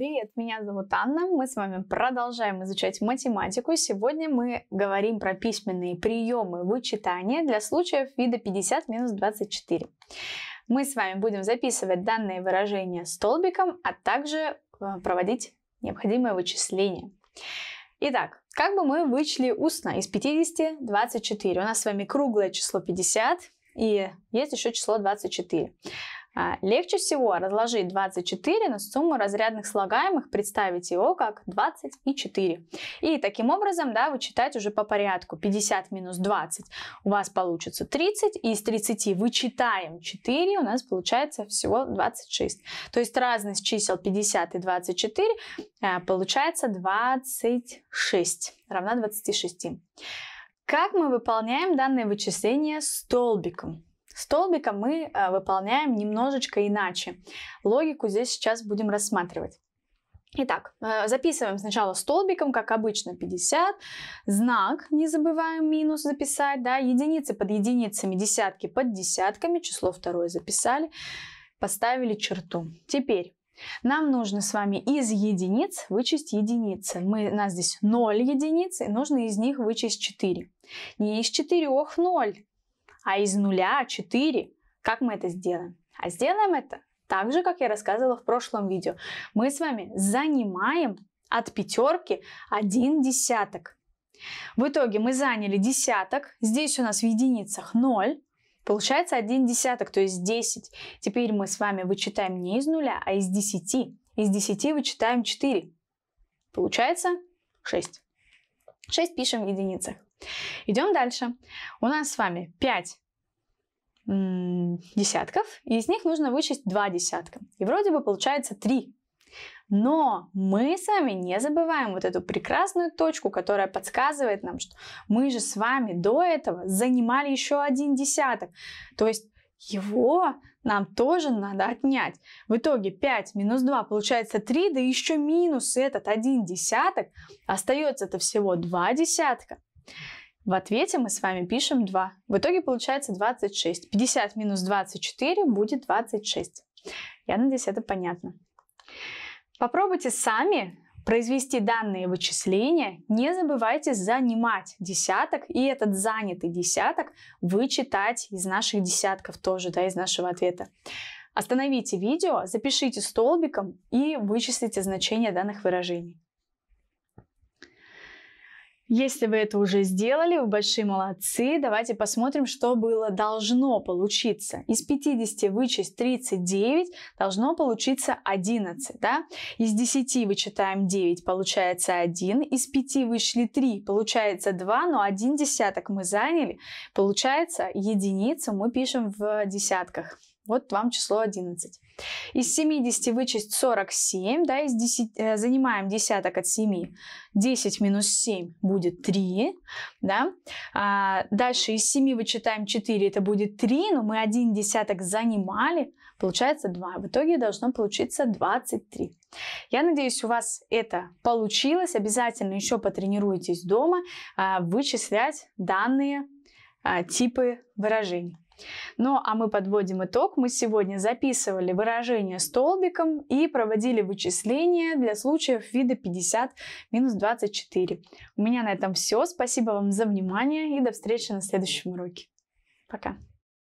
привет! Меня зовут Анна. Мы с вами продолжаем изучать математику. Сегодня мы говорим про письменные приемы вычитания для случаев вида 50-24. минус Мы с вами будем записывать данные выражения столбиком, а также э, проводить необходимые вычисления. Итак, как бы мы вычли устно из 50 24? У нас с вами круглое число 50 и есть еще число 24. А, легче всего разложить 24 на сумму разрядных слагаемых, представить его как 20 и 4. И таким образом да, вычитать уже по порядку 50 минус 20 у вас получится 30, и из 30 вычитаем 4, у нас получается всего 26. То есть разность чисел 50 и 24 э, получается 26, равна 26. Как мы выполняем данное вычисление столбиком? Столбиком мы э, выполняем немножечко иначе. Логику здесь сейчас будем рассматривать. Итак, э, записываем сначала столбиком, как обычно, 50. Знак не забываем минус записать, да, единицы под единицами, десятки под десятками, число второе записали, поставили черту. Теперь нам нужно с вами из единиц вычесть единицы. Мы, у нас здесь 0 единиц, и нужно из них вычесть 4. Не из 4, ох, 0 а из нуля 4. Как мы это сделаем? А сделаем это так же, как я рассказывала в прошлом видео. Мы с вами занимаем от пятерки один десяток. В итоге мы заняли десяток, здесь у нас в единицах 0, получается один десяток, то есть 10. Теперь мы с вами вычитаем не из нуля, а из 10. Из 10 вычитаем 4. Получается 6. 6 пишем в единицах. Идем дальше. У нас с вами 5 десятков, и из них нужно вычесть 2 десятка. И вроде бы получается 3. Но мы с вами не забываем вот эту прекрасную точку, которая подсказывает нам, что мы же с вами до этого занимали еще один десяток. То есть его нам тоже надо отнять. В итоге 5 минус 2 получается 3, да еще минус этот один десяток. Остается это всего 2 десятка. В ответе мы с вами пишем 2. В итоге получается 26. 50 минус 24 будет 26. Я надеюсь, это понятно. Попробуйте сами произвести данные вычисления. Не забывайте занимать десяток, и этот занятый десяток вычитать из наших десятков тоже, да, из нашего ответа. Остановите видео, запишите столбиком и вычислите значение данных выражений. Если вы это уже сделали, вы большие молодцы. Давайте посмотрим, что было должно получиться. Из 50 вычесть 39, должно получиться 11. Да? Из 10 вычитаем 9, получается 1. Из 5 вышли 3, получается 2, но 1 десяток мы заняли. Получается, единицу мы пишем в десятках. Вот вам число 11. Из 70 вычесть 47, да, из 10, э, занимаем десяток от 7. 10 минус 7 будет 3, да. А дальше из 7 вычитаем 4, это будет 3, но мы один десяток занимали, получается 2. В итоге должно получиться 23. Я надеюсь, у вас это получилось. Обязательно еще потренируйтесь дома а, вычислять данные а, типы выражений. Ну а мы подводим итог. Мы сегодня записывали выражение столбиком и проводили вычисления для случаев вида 50 минус 24. У меня на этом все. Спасибо вам за внимание и до встречи на следующем уроке. Пока.